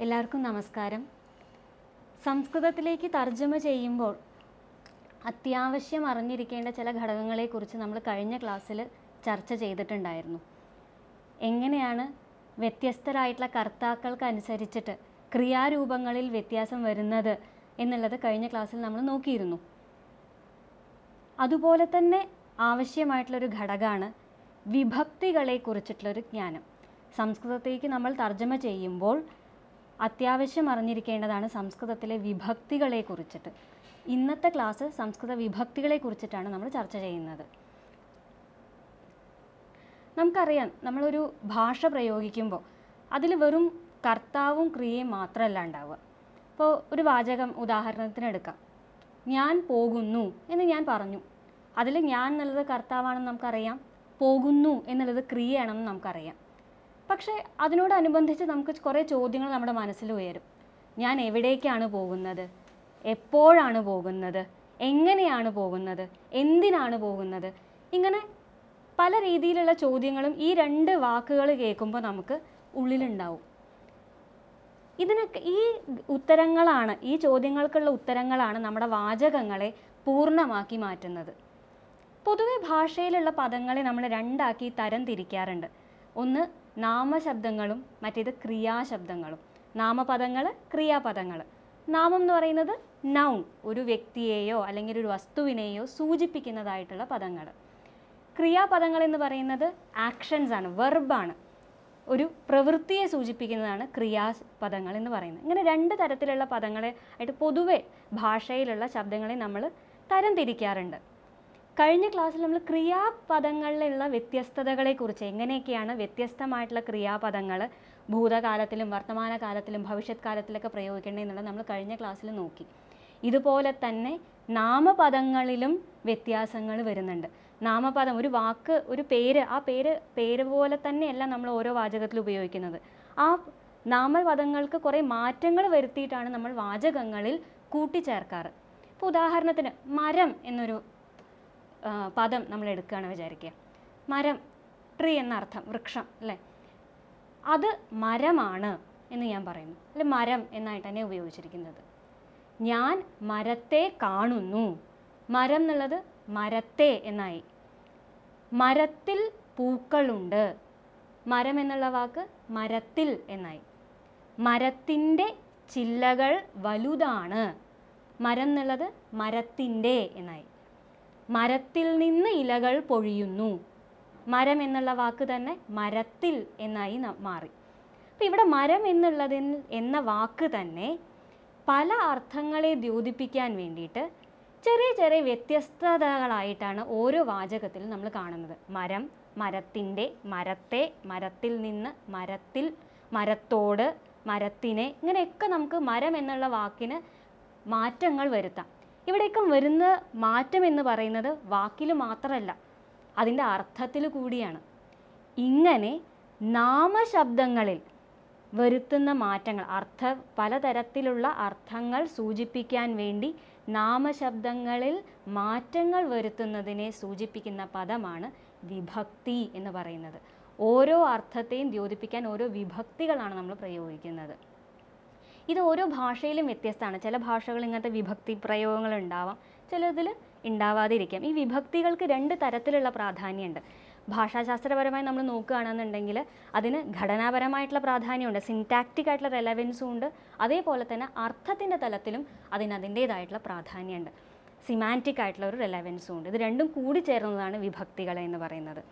എല്ലാവർക്കും നമസ്കാരം സംസ്കൃതത്തിലേക്ക് തർജ്ജമ ചെയ്യുമ്പോൾ അത്യാവശ്യം അറിഞ്ഞിരിക്കേണ്ട ചില ഘടകങ്ങളെക്കുറിച്ച് നമ്മൾ കഴിഞ്ഞ ക്ലാസ്സിൽ ചർച്ച ചെയ്തിട്ടുണ്ടായിരുന്നു എങ്ങനെയാണ് വ്യത്യസ്തരായിട്ടുള്ള കർത്താക്കൾക്ക് അനുസരിച്ചിട്ട് ക്രിയാരൂപങ്ങളിൽ വ്യത്യാസം വരുന്നത് എന്നുള്ളത് കഴിഞ്ഞ ക്ലാസ്സിൽ നമ്മൾ നോക്കിയിരുന്നു അതുപോലെ തന്നെ ആവശ്യമായിട്ടുള്ളൊരു ഘടകമാണ് വിഭക്തികളെ കുറിച്ചിട്ടുള്ളൊരു ജ്ഞാനം സംസ്കൃതത്തേക്ക് നമ്മൾ തർജ്ജമ ചെയ്യുമ്പോൾ അത്യാവശ്യം അറിഞ്ഞിരിക്കേണ്ടതാണ് സംസ്കൃതത്തിലെ വിഭക്തികളെ കുറിച്ചിട്ട് ഇന്നത്തെ ക്ലാസ് സംസ്കൃത വിഭക്തികളെ കുറിച്ചിട്ടാണ് നമ്മൾ ചർച്ച ചെയ്യുന്നത് നമുക്കറിയാം നമ്മളൊരു ഭാഷ പ്രയോഗിക്കുമ്പോൾ അതിൽ വെറും കർത്താവും ക്രിയയും മാത്രമല്ല ഉണ്ടാവുക ഇപ്പോൾ ഒരു വാചകം ഉദാഹരണത്തിനെടുക്കാം ഞാൻ പോകുന്നു എന്ന് ഞാൻ പറഞ്ഞു അതിൽ ഞാൻ എന്നുള്ളത് കർത്താവാണെന്ന് നമുക്കറിയാം പോകുന്നു എന്നുള്ളത് ക്രിയയാണെന്ന് നമുക്കറിയാം പക്ഷേ അതിനോടനുബന്ധിച്ച് നമുക്ക് കുറേ ചോദ്യങ്ങൾ നമ്മുടെ മനസ്സിൽ ഉയരും ഞാൻ എവിടേക്കാണ് പോകുന്നത് എപ്പോഴാണ് പോകുന്നത് എങ്ങനെയാണ് പോകുന്നത് എന്തിനാണ് പോകുന്നത് ഇങ്ങനെ പല രീതിയിലുള്ള ചോദ്യങ്ങളും ഈ രണ്ട് വാക്കുകൾ കേൾക്കുമ്പോൾ നമുക്ക് ഉള്ളിലുണ്ടാവും ഇതിനൊക്കെ ഈ ഉത്തരങ്ങളാണ് ഈ ചോദ്യങ്ങൾക്കുള്ള ഉത്തരങ്ങളാണ് നമ്മുടെ വാചകങ്ങളെ പൂർണ്ണമാക്കി മാറ്റുന്നത് പൊതുവെ ഭാഷയിലുള്ള പദങ്ങളെ നമ്മൾ രണ്ടാക്കി തരം തിരിക്കാറുണ്ട് ഒന്ന് നാമശബ്ദങ്ങളും മറ്റേത് ക്രിയാശബ്ദങ്ങളും നാമപദങ്ങൾ ക്രിയാപദങ്ങൾ നാമം എന്ന് പറയുന്നത് നൗൺ ഒരു വ്യക്തിയെയോ അല്ലെങ്കിൽ ഒരു വസ്തുവിനെയോ സൂചിപ്പിക്കുന്നതായിട്ടുള്ള പദങ്ങൾ ക്രിയാപദങ്ങൾ എന്ന് പറയുന്നത് ആക്ഷൻസ് ആണ് വെർബാണ് ഒരു പ്രവൃത്തിയെ സൂചിപ്പിക്കുന്നതാണ് ക്രിയാപദങ്ങൾ എന്ന് പറയുന്നത് ഇങ്ങനെ രണ്ട് തരത്തിലുള്ള പദങ്ങളെ ആയിട്ട് പൊതുവെ ഭാഷയിലുള്ള ശബ്ദങ്ങളെ നമ്മൾ തരംതിരിക്കാറുണ്ട് കഴിഞ്ഞ ക്ലാസ്സിൽ നമ്മൾ ക്രിയാപദങ്ങളിലുള്ള വ്യത്യസ്തതകളെക്കുറിച്ച് എങ്ങനെയൊക്കെയാണ് വ്യത്യസ്തമായിട്ടുള്ള ക്രിയാപദങ്ങൾ ഭൂതകാലത്തിലും വർത്തമാനകാലത്തിലും ഭവിഷ്യത് കാലത്തിലൊക്കെ പ്രയോഗിക്കേണ്ടതെന്നുള്ളത് നമ്മൾ കഴിഞ്ഞ ക്ലാസ്സിൽ നോക്കി ഇതുപോലെ തന്നെ നാമപദങ്ങളിലും വ്യത്യാസങ്ങൾ വരുന്നുണ്ട് നാമപദം ഒരു വാക്ക് ഒരു പേര് ആ പേര് പേര് പോലെ തന്നെയല്ല നമ്മൾ ഓരോ വാചകത്തിൽ ഉപയോഗിക്കുന്നത് ആ നാമപദങ്ങൾക്ക് കുറേ മാറ്റങ്ങൾ വരുത്തിയിട്ടാണ് നമ്മൾ വാചകങ്ങളിൽ കൂട്ടിച്ചേർക്കാറ് ഇപ്പോൾ ഉദാഹരണത്തിന് മരം എന്നൊരു പദം നമ്മൾ എടുക്കുകയാണ് വിചാരിക്കുക മരം ട്രീ എന്നർത്ഥം വൃക്ഷം അല്ലേ അത് മരമാണ് എന്ന് ഞാൻ പറയുന്നു അല്ലെ മരം എന്നായിട്ട് തന്നെ ഉപയോഗിച്ചിരിക്കുന്നത് ഞാൻ മരത്തെ കാണുന്നു മരം എന്നുള്ളത് മരത്തെ എന്നായി മരത്തിൽ പൂക്കളുണ്ട് മരം എന്നുള്ള വാക്ക് മരത്തിൽ എന്നായി മരത്തിൻ്റെ ചില്ലകൾ വലുതാണ് മരം എന്നുള്ളത് മരത്തിൻ്റെ എന്നായി മരത്തിൽ നിന്ന് ഇലകൾ പൊഴിയുന്നു മരം എന്നുള്ള വാക്ക് തന്നെ മരത്തിൽ എന്നായി മാറി അപ്പോൾ ഇവിടെ മരം എന്നുള്ളതിൽ എന്ന വാക്ക് തന്നെ പല അർത്ഥങ്ങളെ ദ്യോതിപ്പിക്കാൻ വേണ്ടിയിട്ട് ചെറിയ ചെറിയ വ്യത്യസ്തതകളായിട്ടാണ് ഓരോ വാചകത്തിലും നമ്മൾ കാണുന്നത് മരം മരത്തിൻ്റെ മരത്തെ മരത്തിൽ നിന്ന് മരത്തിൽ മരത്തോട് മരത്തിനെ ഇങ്ങനെയൊക്കെ നമുക്ക് മരം എന്നുള്ള വാക്കിന് മാറ്റങ്ങൾ വരുത്താം ഇവിടെയൊക്കെ വരുന്ന മാറ്റം എന്ന് പറയുന്നത് വാക്കിൽ മാത്രമല്ല അതിൻ്റെ അർത്ഥത്തിൽ കൂടിയാണ് ഇങ്ങനെ നാമശബ്ദങ്ങളിൽ വരുത്തുന്ന മാറ്റങ്ങൾ അർത്ഥ പലതരത്തിലുള്ള അർത്ഥങ്ങൾ സൂചിപ്പിക്കാൻ വേണ്ടി നാമശബ്ദങ്ങളിൽ മാറ്റങ്ങൾ വരുത്തുന്നതിനെ സൂചിപ്പിക്കുന്ന പദമാണ് വിഭക്തി എന്ന് പറയുന്നത് ഓരോ അർത്ഥത്തെയും ദ്യോതിപ്പിക്കാൻ ഓരോ വിഭക്തികളാണ് നമ്മൾ പ്രയോഗിക്കുന്നത് ഇത് ഓരോ ഭാഷയിലും വ്യത്യസ്തമാണ് ചില ഭാഷകൾ ഇങ്ങനത്തെ വിഭക്തി പ്രയോഗങ്ങൾ ഉണ്ടാവാം ചിലതിൽ ഉണ്ടാവാതിരിക്കാം ഈ വിഭക്തികൾക്ക് രണ്ട് തരത്തിലുള്ള പ്രാധാന്യമുണ്ട് ഭാഷാശാസ്ത്രപരമായി നമ്മൾ നോക്കുകയാണെന്നുണ്ടെങ്കിൽ അതിന് ഘടനാപരമായിട്ടുള്ള പ്രാധാന്യമുണ്ട് സിൻറ്റാക്റ്റിക് ആയിട്ടുള്ള റെലവൻസും ഉണ്ട് അതേപോലെ തന്നെ അർത്ഥത്തിൻ്റെ തലത്തിലും അതിന് അതിൻ്റേതായിട്ടുള്ള പ്രാധാന്യമുണ്ട് സിമാൻറ്റിക് ആയിട്ടുള്ള ഒരു റെലവൻസും ഉണ്ട് ഇത് രണ്ടും കൂടി ചേർന്നതാണ് വിഭക്തികൾ എന്ന് പറയുന്നത്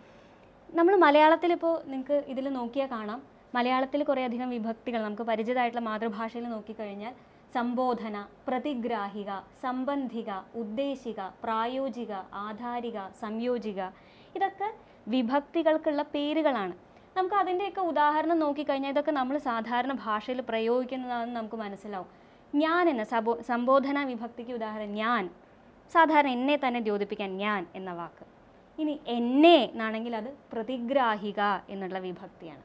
നമ്മൾ മലയാളത്തിലിപ്പോൾ നിങ്ങൾക്ക് ഇതിൽ നോക്കിയാൽ കാണാം മലയാളത്തിൽ കുറേയധികം വിഭക്തികൾ നമുക്ക് പരിചിതമായിട്ടുള്ള മാതൃഭാഷയിൽ നോക്കിക്കഴിഞ്ഞാൽ സംബോധന പ്രതിഗ്രാഹിക സംബന്ധിക ഉദ്ദേശിക പ്രായോജിക ആധാരിക സംയോജിക ഇതൊക്കെ വിഭക്തികൾക്കുള്ള പേരുകളാണ് നമുക്ക് അതിൻ്റെയൊക്കെ ഉദാഹരണം നോക്കിക്കഴിഞ്ഞാൽ ഇതൊക്കെ നമ്മൾ സാധാരണ ഭാഷയിൽ പ്രയോഗിക്കുന്നതാണെന്ന് നമുക്ക് മനസ്സിലാവും ഞാൻ എന്ന സബോ സംബോധന വിഭക്തിക്ക് ഉദാഹരണം ഞാൻ സാധാരണ എന്നെ തന്നെ ദ്യോതിപ്പിക്കാൻ ഞാൻ എന്ന വാക്ക് ഇനി എന്നെ എന്നാണെങ്കിൽ അത് പ്രതിഗ്രാഹിക എന്നുള്ള വിഭക്തിയാണ്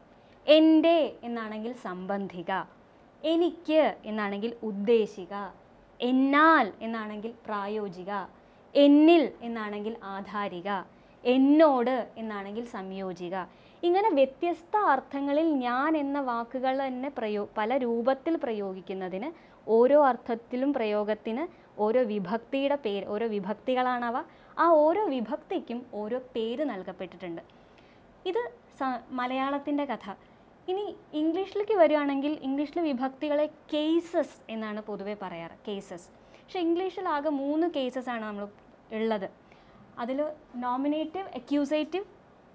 എൻ്റെ എന്നാണെങ്കിൽ സംബന്ധിക എനിക്ക് എന്നാണെങ്കിൽ ഉദ്ദേശിക എന്നാൽ എന്നാണെങ്കിൽ പ്രായോഗിക എന്നിൽ എന്നാണെങ്കിൽ ആധാരിക എന്നോട് എന്നാണെങ്കിൽ സംയോജിക ഇങ്ങനെ വ്യത്യസ്ത അർത്ഥങ്ങളിൽ ഞാൻ എന്ന വാക്കുകൾ തന്നെ പ്രയോ പല രൂപത്തിൽ പ്രയോഗിക്കുന്നതിന് ഓരോ അർത്ഥത്തിലും പ്രയോഗത്തിന് ഓരോ വിഭക്തിയുടെ പേര് ഓരോ വിഭക്തികളാണവ ആ ഓരോ വിഭക്തിക്കും ഓരോ പേര് നൽകപ്പെട്ടിട്ടുണ്ട് ഇത് മലയാളത്തിൻ്റെ കഥ ഇനി ഇംഗ്ലീഷിലേക്ക് വരികയാണെങ്കിൽ ഇംഗ്ലീഷിലെ വിഭക്തികളെ കേസസ് എന്നാണ് പൊതുവെ പറയാറ് കേസസ് പക്ഷേ ഇംഗ്ലീഷിൽ ആകെ മൂന്ന് കേസസ് ആണ് നമ്മൾ ഉള്ളത് അതിൽ നോമിനേറ്റീവ് അക്യൂസേറ്റീവ്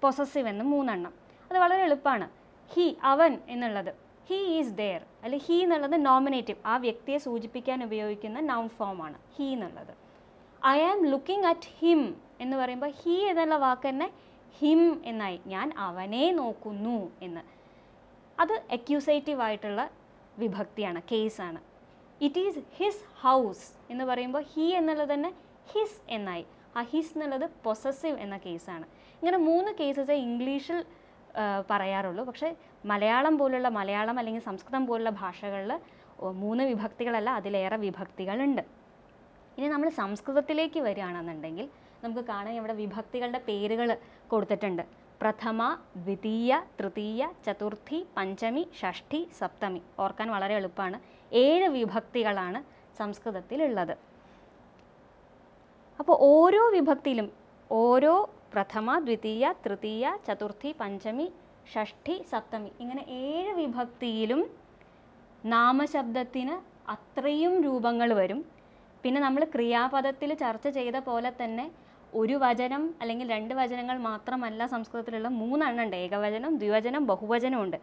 പൊസസീവ് എന്ന് മൂന്നെണ്ണം അത് വളരെ എളുപ്പമാണ് ഹി അവൻ എന്നുള്ളത് ഹി ഈസ് ദെയർ അല്ലെ ഹി എന്നുള്ളത് നോമിനേറ്റീവ് ആ വ്യക്തിയെ സൂചിപ്പിക്കാൻ ഉപയോഗിക്കുന്ന നൗൺ ഫോമാണ് ഹി എന്നുള്ളത് I am looking at him എന്ന് പറയുമ്പോൾ ഹി എന്നുള്ള വാക്ക് തന്നെ ഹിം എന്നായി ഞാൻ അവനെ നോക്കുന്നു എന്ന് അത് അക്യൂസേറ്റീവ് ആയിട്ടുള്ള വിഭക്തിയാണ് കേസാണ് ഇറ്റ് ഈസ് ഹിസ് ഹൗസ് എന്ന് പറയുമ്പോൾ ഹി എന്നുള്ളത് തന്നെ ഹിസ് എന്നായി അഹീസ് എന്നുള്ളത് പൊസസീവ് എന്ന കേസാണ് ഇങ്ങനെ മൂന്ന് കേസസ് ഇംഗ്ലീഷിൽ പറയാറുള്ളൂ പക്ഷേ മലയാളം പോലുള്ള മലയാളം അല്ലെങ്കിൽ സംസ്കൃതം പോലുള്ള ഭാഷകളിൽ മൂന്ന് വിഭക്തികളല്ല അതിലേറെ വിഭക്തികളുണ്ട് ഇനി നമ്മൾ സംസ്കൃതത്തിലേക്ക് വരികയാണെന്നുണ്ടെങ്കിൽ നമുക്ക് കാണാൻ ഇവിടെ വിഭക്തികളുടെ പേരുകൾ കൊടുത്തിട്ടുണ്ട് പ്രഥമ ദ്വിതീയ തൃതീയ ചതുർത്ഥി പഞ്ചമി ഷഷ്ഠി സപ്തമി ഓർക്കാൻ വളരെ എളുപ്പമാണ് ഏഴ് വിഭക്തികളാണ് സംസ്കൃതത്തിലുള്ളത് അപ്പോൾ ഓരോ വിഭക്തിയിലും ഓരോ പ്രഥമ ദ്വിതീയ തൃതീയ ചതുർത്ഥി പഞ്ചമി ഷഷ്ഠി സപ്തമി ഇങ്ങനെ ഏഴ് വിഭക്തിയിലും നാമശബ്ദത്തിന് അത്രയും രൂപങ്ങൾ വരും പിന്നെ നമ്മൾ ക്രിയാപദത്തിൽ ചർച്ച ചെയ്ത പോലെ തന്നെ ഒരു വചനം അല്ലെങ്കിൽ രണ്ട് വചനങ്ങൾ മാത്രമല്ല സംസ്കൃതത്തിലുള്ള മൂന്നെണ്ണം ഉണ്ട് ഏകവചനം ദ്വിവചനം ബഹുവചനമുണ്ട്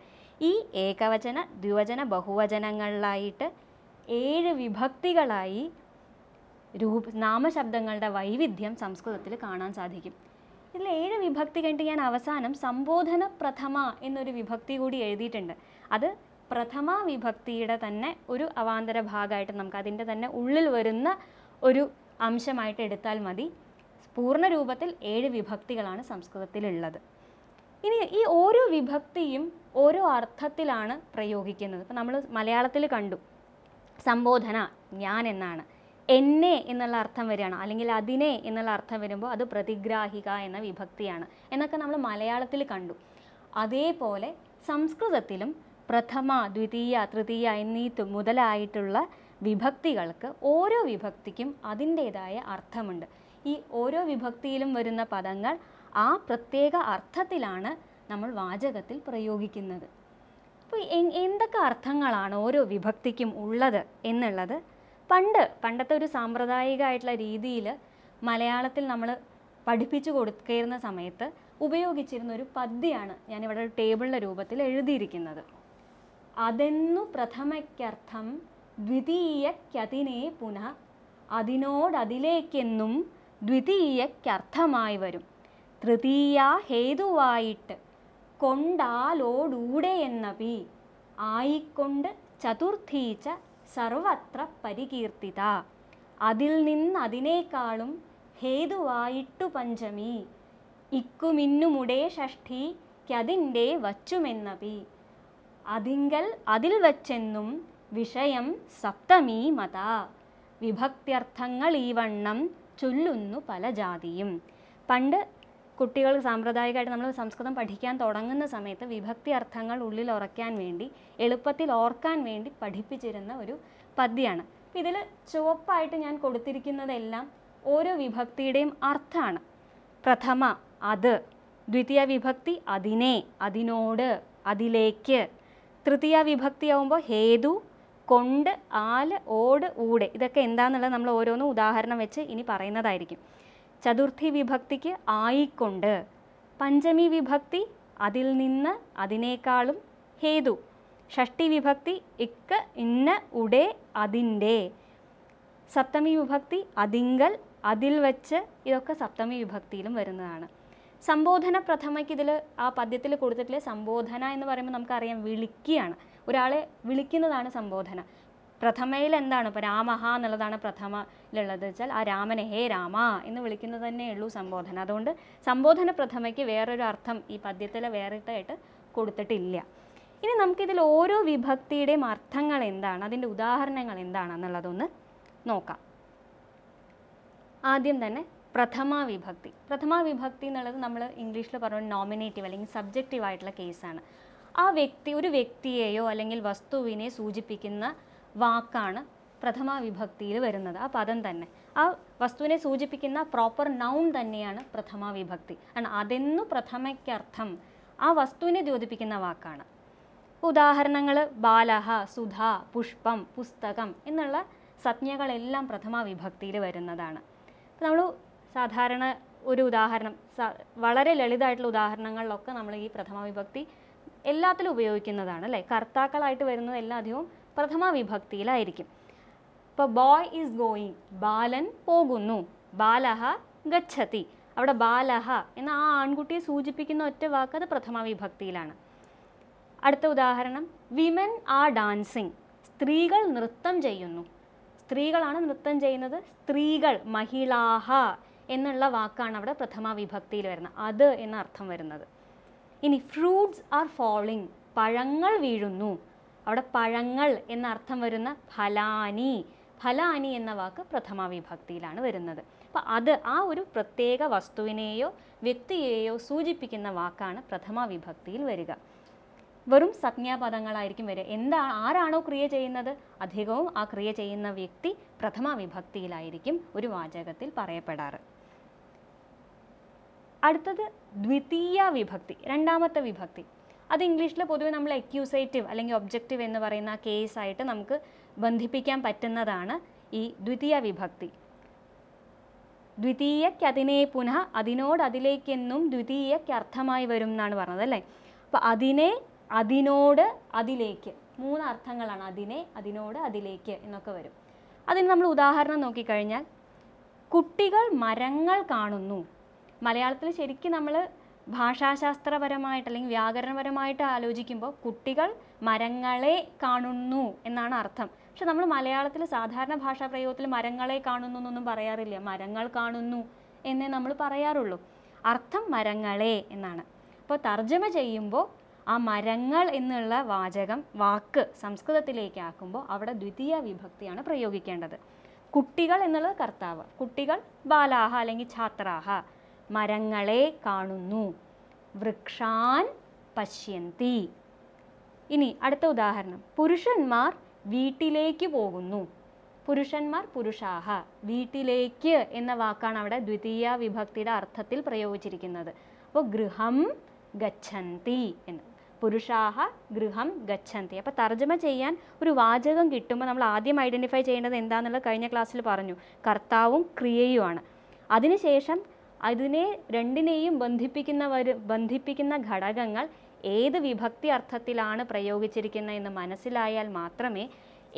ഈ ഏകവചന ദ്വിവചന ബഹുവചനങ്ങളിലായിട്ട് ഏഴ് വിഭക്തികളായി രൂപ നാമശബ്ദങ്ങളുടെ വൈവിധ്യം സംസ്കൃതത്തിൽ കാണാൻ സാധിക്കും ഇതിൽ ഏഴ് വിഭക്തി കണ്ട് ഞാൻ അവസാനം സംബോധന പ്രഥമ എന്നൊരു വിഭക്തി കൂടി എഴുതിയിട്ടുണ്ട് അത് പ്രഥമ വിഭക്തിയുടെ തന്നെ ഒരു അവാന്തര ഭാഗമായിട്ട് നമുക്ക് അതിൻ്റെ തന്നെ ഉള്ളിൽ വരുന്ന ഒരു അംശമായിട്ട് എടുത്താൽ മതി പൂർണ്ണ രൂപത്തിൽ ഏഴ് വിഭക്തികളാണ് സംസ്കൃതത്തിലുള്ളത് ഇനി ഈ ഓരോ വിഭക്തിയും ഓരോ അർത്ഥത്തിലാണ് പ്രയോഗിക്കുന്നത് ഇപ്പം നമ്മൾ മലയാളത്തിൽ കണ്ടു സംബോധന ഞാൻ എന്നാണ് എന്നെ എന്നുള്ള അർത്ഥം വരികയാണ് അല്ലെങ്കിൽ അതിനെ എന്നുള്ള അർത്ഥം വരുമ്പോൾ അത് പ്രതിഗ്രാഹിക എന്ന വിഭക്തിയാണ് എന്നൊക്കെ നമ്മൾ മലയാളത്തിൽ കണ്ടു അതേപോലെ സംസ്കൃതത്തിലും പ്രഥമ ദ്വിതീയ തൃതീയ എന്നീ മുതലായിട്ടുള്ള വിഭക്തികൾക്ക് ഓരോ വിഭക്തിക്കും അതിൻ്റേതായ അർത്ഥമുണ്ട് ഈ ഓരോ വിഭക്തിയിലും വരുന്ന പദങ്ങൾ ആ പ്രത്യേക അർത്ഥത്തിലാണ് നമ്മൾ വാചകത്തിൽ പ്രയോഗിക്കുന്നത് അപ്പോൾ എന്തൊക്കെ അർത്ഥങ്ങളാണ് ഓരോ വിഭക്തിക്കും ഉള്ളത് എന്നുള്ളത് പണ്ട് പണ്ടത്തെ ഒരു സാമ്പ്രദായികമായിട്ടുള്ള രീതിയിൽ മലയാളത്തിൽ നമ്മൾ പഠിപ്പിച്ചു കൊടുക്കുന്ന സമയത്ത് ഉപയോഗിച്ചിരുന്ന ഒരു പദ്യമാണ് ഞാനിവിടെ ഒരു ടേബിളിൻ്റെ രൂപത്തിൽ എഴുതിയിരിക്കുന്നത് അതെന്നു പ്രഥമയ്ക്കർത്ഥം ദ്വിതീയക്കതിനെ പുനഃ അതിനോടതിലേക്കെന്നും ദ്വിതീയക്കർത്ഥമായി വരും തൃതീയ ഹേതുവായിട്ട് കൊണ്ടാലോടൂടെ എന്ന പി ആയിക്കൊണ്ട് ചതുർത്ഥീച്ച സർവത്ര പരികീർത്തിത അതിൽ നിന്ന് അതിനേക്കാളും ഹേതുവായിട്ടു പഞ്ചമി ഇക്കുമിന്നുമുടേ ഷഷ്ഠി ക്യതിൻ്റെ വച്ചുമെന്നപി അതിങ്കൽ അതിൽ വച്ചെന്നും വിഷയം സപ്തമീ മത വിഭക്ത്യർത്ഥങ്ങൾ ഈ വണ്ണം ചൊല്ലുന്നു പല ജാതിയും പണ്ട് കുട്ടികൾ സാമ്പ്രദായികമായിട്ട് നമ്മൾ സംസ്കൃതം പഠിക്കാൻ തുടങ്ങുന്ന സമയത്ത് വിഭക്തി അർത്ഥങ്ങൾ ഉള്ളിൽ ഉറയ്ക്കാൻ വേണ്ടി എളുപ്പത്തിൽ ഓർക്കാൻ വേണ്ടി പഠിപ്പിച്ചിരുന്ന ഒരു പദ്യമാണ് ഇതിൽ ചുവപ്പായിട്ട് ഞാൻ കൊടുത്തിരിക്കുന്നതെല്ലാം ഓരോ വിഭക്തിയുടെയും അർത്ഥമാണ് പ്രഥമ അത് ദ്വിതീയ വിഭക്തി അതിനെ അതിനോട് അതിലേക്ക് തൃതീയ വിഭക്തിയാവുമ്പോൾ ഹേതു കൊണ്ട് ആല് ഓട് ഊട് ഇതൊക്കെ എന്താണെന്നുള്ളത് നമ്മൾ ഓരോന്നും ഉദാഹരണം വെച്ച് ഇനി പറയുന്നതായിരിക്കും ചതുർത്ഥി വിഭക്തിക്ക് ആയിക്കൊണ്ട് പഞ്ചമി വിഭക്തി അതിൽ നിന്ന് അതിനേക്കാളും ഹേതു ഷഷ്ടി വിഭക്തി ഇക്ക് ഇന്ന ഉടേ അതിൻ്റെ സപ്തമി വിഭക്തി അതിങ്കൽ അതിൽ വച്ച് ഇതൊക്കെ സപ്തമി വിഭക്തിയിലും വരുന്നതാണ് സംബോധന പ്രഥമയ്ക്ക് ഇതിൽ ആ പദ്യത്തിൽ കൊടുത്തിട്ടുള്ള സംബോധന എന്ന് പറയുമ്പോൾ നമുക്കറിയാം വിളിക്കുകയാണ് ഒരാളെ വിളിക്കുന്നതാണ് സംബോധന പ്രഥമയിൽ എന്താണ് ഇപ്പോൾ രാമഹ എന്നുള്ളതാണ് പ്രഥമയിലുള്ളത് വെച്ചാൽ ആ രാമനെ ഹേ രാമ എന്ന് വിളിക്കുന്നത് തന്നെയുള്ളൂ സംബോധന അതുകൊണ്ട് സംബോധന പ്രഥമയ്ക്ക് വേറൊരു അർത്ഥം ഈ പദ്യത്തിൽ വേറിട്ടായിട്ട് കൊടുത്തിട്ടില്ല ഇനി നമുക്കിതിൽ ഓരോ വിഭക്തിയുടെയും അർത്ഥങ്ങൾ എന്താണ് അതിൻ്റെ ഉദാഹരണങ്ങൾ എന്താണെന്നുള്ളതൊന്ന് നോക്കാം ആദ്യം തന്നെ പ്രഥമ വിഭക്തി പ്രഥമ വിഭക്തി എന്നുള്ളത് നമ്മൾ ഇംഗ്ലീഷിൽ പറഞ്ഞ നോമിനേറ്റീവ് അല്ലെങ്കിൽ സബ്ജക്റ്റീവ് ആയിട്ടുള്ള കേസാണ് ആ വ്യക്തി ഒരു വ്യക്തിയെയോ അല്ലെങ്കിൽ വസ്തുവിനെ സൂചിപ്പിക്കുന്ന വാക്കാണ് പ്രഥമ വിഭക്തിയിൽ വരുന്നത് ആ പദം തന്നെ ആ വസ്തുവിനെ സൂചിപ്പിക്കുന്ന പ്രോപ്പർ നൗൺ തന്നെയാണ് പ്രഥമ വിഭക്തി കാരണം അതെന്നു പ്രഥമയ്ക്കർത്ഥം ആ വസ്തുവിനെ ദ്യോതിപ്പിക്കുന്ന വാക്കാണ് ഉദാഹരണങ്ങൾ ബാലഹ സുധ പുഷ്പം പുസ്തകം എന്നുള്ള സംജ്ഞകളെല്ലാം പ്രഥമ വിഭക്തിയിൽ വരുന്നതാണ് നമ്മൾ സാധാരണ ഒരു ഉദാഹരണം വളരെ ലളിതമായിട്ടുള്ള ഉദാഹരണങ്ങളിലൊക്കെ നമ്മൾ ഈ പ്രഥമ വിഭക്തി എല്ലാത്തിലും ഉപയോഗിക്കുന്നതാണ് അല്ലേ കർത്താക്കളായിട്ട് വരുന്നത് എല്ലാ അധികവും പ്രഥമ വിഭക്തിയിലായിരിക്കും ഇപ്പോൾ ബോയ് ഈസ് ഗോയിങ് ബാലൻ പോകുന്നു ബാലഹ ഗച്ഛതി അവിടെ ബാലഹ എന്ന ആ ആൺകുട്ടിയെ സൂചിപ്പിക്കുന്ന ഒറ്റ വാക്ക് അത് പ്രഥമ വിഭക്തിയിലാണ് അടുത്ത ഉദാഹരണം വിമൻ ആ ഡാൻസിങ് സ്ത്രീകൾ നൃത്തം ചെയ്യുന്നു സ്ത്രീകളാണ് നൃത്തം ചെയ്യുന്നത് സ്ത്രീകൾ മഹിളാഹ എന്നുള്ള വാക്കാണ് അവിടെ പ്രഥമ വിഭക്തിയിൽ വരുന്നത് അത് എന്ന അർത്ഥം വരുന്നത് ഇനി ഫ്രൂട്ട്സ് ആർ ഫോളിങ് പഴങ്ങൾ വീഴുന്നു അവിടെ പഴങ്ങൾ എന്ന അർത്ഥം വരുന്ന ഫലാനി ഫലാനി എന്ന വാക്ക് പ്രഥമ വിഭക്തിയിലാണ് വരുന്നത് അപ്പോൾ അത് ആ ഒരു പ്രത്യേക വസ്തുവിനെയോ വ്യക്തിയെയോ സൂചിപ്പിക്കുന്ന വാക്കാണ് പ്രഥമ വിഭക്തിയിൽ വരിക വെറും സംജ്ഞാപദങ്ങളായിരിക്കും വരിക എന്താണ് ആരാണോ ക്രിയ ചെയ്യുന്നത് അധികവും ആ ക്രിയ ചെയ്യുന്ന വ്യക്തി പ്രഥമ വിഭക്തിയിലായിരിക്കും ഒരു വാചകത്തിൽ പറയപ്പെടാറ് അടുത്തത് ദ്വിതീയ വിഭക്തി രണ്ടാമത്തെ വിഭക്തി അത് ഇംഗ്ലീഷിൽ പൊതുവെ നമ്മൾ എക്യൂസേറ്റീവ് അല്ലെങ്കിൽ ഒബ്ജക്റ്റീവ് എന്ന് പറയുന്ന കേസായിട്ട് നമുക്ക് ബന്ധിപ്പിക്കാൻ പറ്റുന്നതാണ് ഈ ദ്വിതീയ വിഭക്തി ദ്വിതീയക്കതിനെ പുനഃ അതിനോട് അതിലേക്കെന്നും ദ്വിതീയക്കർത്ഥമായി വരും എന്നാണ് പറഞ്ഞത് അല്ലേ അപ്പോൾ അതിനെ അതിനോട് അതിലേക്ക് മൂന്ന് അർത്ഥങ്ങളാണ് അതിനെ അതിനോട് അതിലേക്ക് എന്നൊക്കെ വരും അതിന് നമ്മൾ ഉദാഹരണം നോക്കിക്കഴിഞ്ഞാൽ കുട്ടികൾ മരങ്ങൾ കാണുന്നു മലയാളത്തിൽ ശരിക്കും നമ്മൾ ഭാഷാശാസ്ത്രപരമായിട്ട് അല്ലെങ്കിൽ വ്യാകരണപരമായിട്ട് ആലോചിക്കുമ്പോൾ കുട്ടികൾ മരങ്ങളെ കാണുന്നു എന്നാണ് അർത്ഥം പക്ഷെ നമ്മൾ മലയാളത്തിൽ സാധാരണ ഭാഷാ പ്രയോഗത്തിൽ മരങ്ങളെ കാണുന്നു എന്നൊന്നും പറയാറില്ല മരങ്ങൾ കാണുന്നു എന്നേ നമ്മൾ പറയാറുള്ളൂ അർത്ഥം മരങ്ങളെ എന്നാണ് അപ്പോൾ തർജ്ജമ ചെയ്യുമ്പോൾ ആ മരങ്ങൾ എന്നുള്ള വാചകം വാക്ക് സംസ്കൃതത്തിലേക്ക് അവിടെ ദ്വിതീയ വിഭക്തിയാണ് പ്രയോഗിക്കേണ്ടത് കുട്ടികൾ എന്നുള്ളത് കർത്താവ് കുട്ടികൾ ബാലാഹ അല്ലെങ്കിൽ ഛാത്രാഹ മരങ്ങളെ കാണുന്നു വൃക്ഷാൻ പശ്യന്തി ഇനി അടുത്ത ഉദാഹരണം പുരുഷന്മാർ വീട്ടിലേക്ക് പോകുന്നു പുരുഷന്മാർ പുരുഷാഹ വീട്ടിലേക്ക് എന്ന വാക്കാണ് അവിടെ ദ്വിതീയ വിഭക്തിയുടെ അർത്ഥത്തിൽ പ്രയോഗിച്ചിരിക്കുന്നത് അപ്പോൾ ഗൃഹം ഗച്ഛന്തി എന്ന് പുരുഷാഹ ഗൃഹം ഗച്ഛന്തി അപ്പോൾ തർജ്ജമ ചെയ്യാൻ ഒരു വാചകം കിട്ടുമ്പോൾ നമ്മൾ ആദ്യം ഐഡൻറ്റിഫൈ ചെയ്യേണ്ടത് എന്താണെന്നുള്ളത് കഴിഞ്ഞ ക്ലാസ്സിൽ പറഞ്ഞു കർത്താവും ക്രിയയുമാണ് അതിനുശേഷം അതിനെ രണ്ടിനെയും ബന്ധിപ്പിക്കുന്ന വരു ബന്ധിപ്പിക്കുന്ന ഘടകങ്ങൾ ഏത് വിഭക്തി അർത്ഥത്തിലാണ് പ്രയോഗിച്ചിരിക്കുന്നത് എന്ന് മനസ്സിലായാൽ മാത്രമേ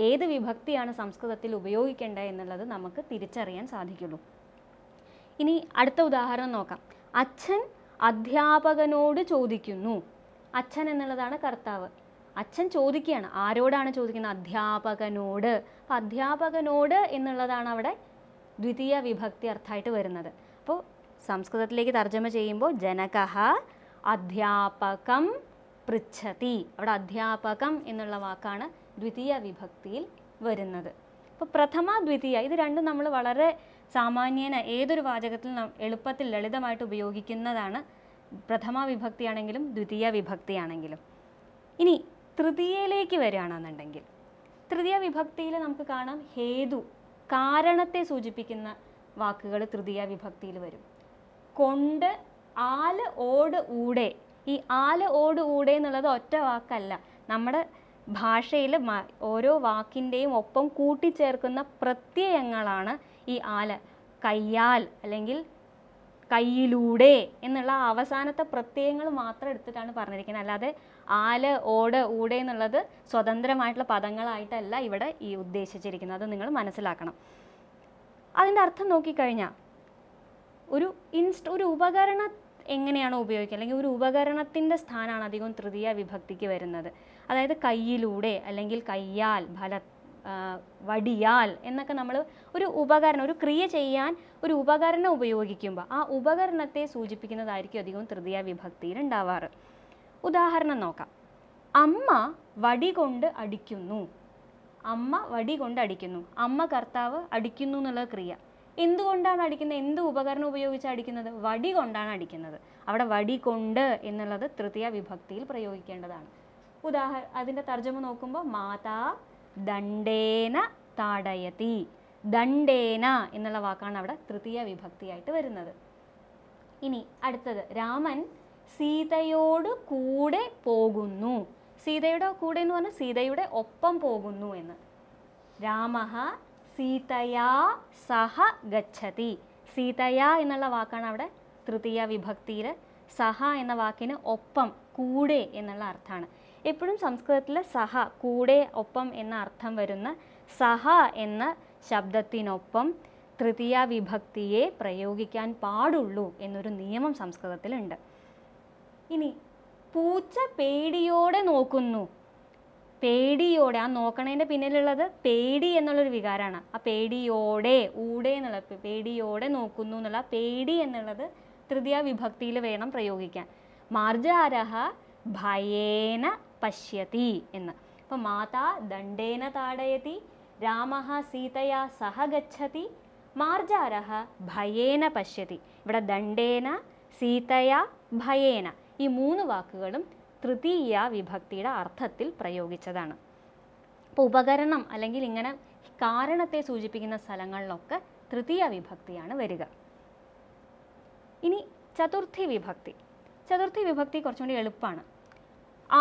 ഏത് വിഭക്തിയാണ് സംസ്കൃതത്തിൽ ഉപയോഗിക്കേണ്ടത് എന്നുള്ളത് നമുക്ക് തിരിച്ചറിയാൻ സാധിക്കുള്ളൂ ഇനി അടുത്ത ഉദാഹരണം നോക്കാം അച്ഛൻ അധ്യാപകനോട് ചോദിക്കുന്നു അച്ഛൻ എന്നുള്ളതാണ് കർത്താവ് അച്ഛൻ ചോദിക്കുകയാണ് ആരോടാണ് ചോദിക്കുന്നത് അധ്യാപകനോട് അപ്പം അധ്യാപകനോട് എന്നുള്ളതാണ് അവിടെ ദ്വിതീയ വിഭക്തി അർത്ഥമായിട്ട് വരുന്നത് അപ്പോൾ സംസ്കൃതത്തിലേക്ക് തർജ്ജമ ചെയ്യുമ്പോൾ ജനകഹ അധ്യാപകം പൃച്ഛതി അവിടെ അധ്യാപകം എന്നുള്ള വാക്കാണ് ദ്വിതീയ വിഭക്തിയിൽ വരുന്നത് അപ്പോൾ പ്രഥമ ദ്വിതീയ ഇത് രണ്ടും നമ്മൾ വളരെ സാമാന്യേന ഏതൊരു വാചകത്തിൽ എളുപ്പത്തിൽ ലളിതമായിട്ട് ഉപയോഗിക്കുന്നതാണ് പ്രഥമ വിഭക്തിയാണെങ്കിലും ദ്വിതീയ വിഭക്തിയാണെങ്കിലും ഇനി തൃതീയയിലേക്ക് വരികയാണെന്നുണ്ടെങ്കിൽ തൃതീയ വിഭക്തിയിൽ നമുക്ക് കാണാം ഹേതു കാരണത്തെ സൂചിപ്പിക്കുന്ന വാക്കുകൾ തൃതീയ വിഭക്തിയിൽ വരും കൊണ്ട് ആല് ഓട് ഊടെ ഈ ആല് ഓട് ഊടെ എന്നുള്ളത് ഒറ്റ വാക്കല്ല നമ്മുടെ ഭാഷയിൽ ഓരോ വാക്കിൻ്റെയും ഒപ്പം കൂട്ടിച്ചേർക്കുന്ന പ്രത്യയങ്ങളാണ് ഈ ആല് കയ്യാൽ അല്ലെങ്കിൽ കയ്യിലൂടെ എന്നുള്ള അവസാനത്തെ പ്രത്യയങ്ങൾ മാത്രം എടുത്തിട്ടാണ് പറഞ്ഞിരിക്കുന്നത് അല്ലാതെ ആല് ഓട് ഊടെ എന്നുള്ളത് സ്വതന്ത്രമായിട്ടുള്ള പദങ്ങളായിട്ടല്ല ഇവിടെ ഈ ഉദ്ദേശിച്ചിരിക്കുന്നത് അത് നിങ്ങൾ മനസ്സിലാക്കണം അതിൻ്റെ അർത്ഥം നോക്കിക്കഴിഞ്ഞാൽ ഒരു ഇൻസ്റ്റ ഒരു ഉപകരണ എങ്ങനെയാണോ ഉപയോഗിക്കുക അല്ലെങ്കിൽ ഒരു ഉപകരണത്തിൻ്റെ സ്ഥാനമാണ് അധികം തൃതീയ വിഭക്തിക്ക് വരുന്നത് അതായത് കയ്യിലൂടെ അല്ലെങ്കിൽ കയ്യാൽ ഫല വടിയാൽ എന്നൊക്കെ നമ്മൾ ഒരു ഉപകരണം ഒരു ക്രിയ ചെയ്യാൻ ഒരു ഉപകരണം ഉപയോഗിക്കുമ്പോൾ ആ ഉപകരണത്തെ സൂചിപ്പിക്കുന്നതായിരിക്കും അധികവും തൃതീയ വിഭക്തിയിൽ ഉണ്ടാവാറ് ഉദാഹരണം നോക്കാം അമ്മ വടി കൊണ്ട് അടിക്കുന്നു അമ്മ വടി കൊണ്ട് അടിക്കുന്നു അമ്മ കർത്താവ് അടിക്കുന്നു എന്നുള്ള ക്രിയ എന്തുകൊണ്ടാണ് അടിക്കുന്നത് എന്ത് ഉപകരണം ഉപയോഗിച്ച് അടിക്കുന്നത് വടി കൊണ്ടാണ് അടിക്കുന്നത് അവിടെ വടി കൊണ്ട് എന്നുള്ളത് തൃതീയ വിഭക്തിയിൽ പ്രയോഗിക്കേണ്ടതാണ് ഉദാഹര അതിൻ്റെ തർജ്ജമ നോക്കുമ്പോൾ മാതാ ദണ്ഡേന താടയതി ദണ്ഡേന എന്നുള്ള വാക്കാണ് അവിടെ തൃതീയ വിഭക്തിയായിട്ട് വരുന്നത് ഇനി അടുത്തത് രാമൻ സീതയോട് കൂടെ പോകുന്നു സീതയുടെ കൂടെ എന്ന് പറഞ്ഞാൽ സീതയുടെ ഒപ്പം പോകുന്നു എന്ന് രാമ സീതയാ സഹ ഗച്ഛതി സീതയാ എന്നുള്ള വാക്കാണ് അവിടെ തൃതീയ വിഭക്തിയിൽ സഹ എന്ന വാക്കിന് ഒപ്പം കൂടെ എന്നുള്ള അർത്ഥമാണ് എപ്പോഴും സംസ്കൃതത്തിൽ സഹ കൂടെ ഒപ്പം എന്ന അർത്ഥം വരുന്ന സഹ എന്ന ശബ്ദത്തിനൊപ്പം തൃതീയ വിഭക്തിയെ പ്രയോഗിക്കാൻ പാടുള്ളൂ എന്നൊരു നിയമം സംസ്കൃതത്തിലുണ്ട് ഇനി പൂച്ച പേടിയോടെ നോക്കുന്നു പേടിയോടെ ആ നോക്കണേൻ്റെ പിന്നിലുള്ളത് പേടി എന്നുള്ളൊരു വികാരമാണ് ആ പേടിയോടെ ഊടെ എന്നുള്ള പേടിയോടെ നോക്കുന്നു എന്നുള്ള പേടി എന്നുള്ളത് തൃതീയ വിഭക്തിയിൽ വേണം പ്രയോഗിക്കാൻ മാർജാരഹ ഭയേന പശ്യതി എന്ന് അപ്പം മാതാ ദണ്ഡേന താടയതി രാമ സീതയാ സഹ ഗതി മാർജാരഹ ഭയേന പശ്യതി ഇവിടെ ദണ്ഡേന സീതയാ ഭയേന ഈ മൂന്ന് വാക്കുകളും തൃതീയ വിഭക്തിയുടെ അർത്ഥത്തിൽ പ്രയോഗിച്ചതാണ് അപ്പോൾ ഉപകരണം അല്ലെങ്കിൽ ഇങ്ങനെ കാരണത്തെ സൂചിപ്പിക്കുന്ന സ്ഥലങ്ങളിലൊക്കെ തൃതീയ വിഭക്തിയാണ് വരിക ഇനി ചതുർത്ഥി വിഭക്തി ചതുർത്ഥി വിഭക്തി കുറച്ചും കൂടി എളുപ്പമാണ്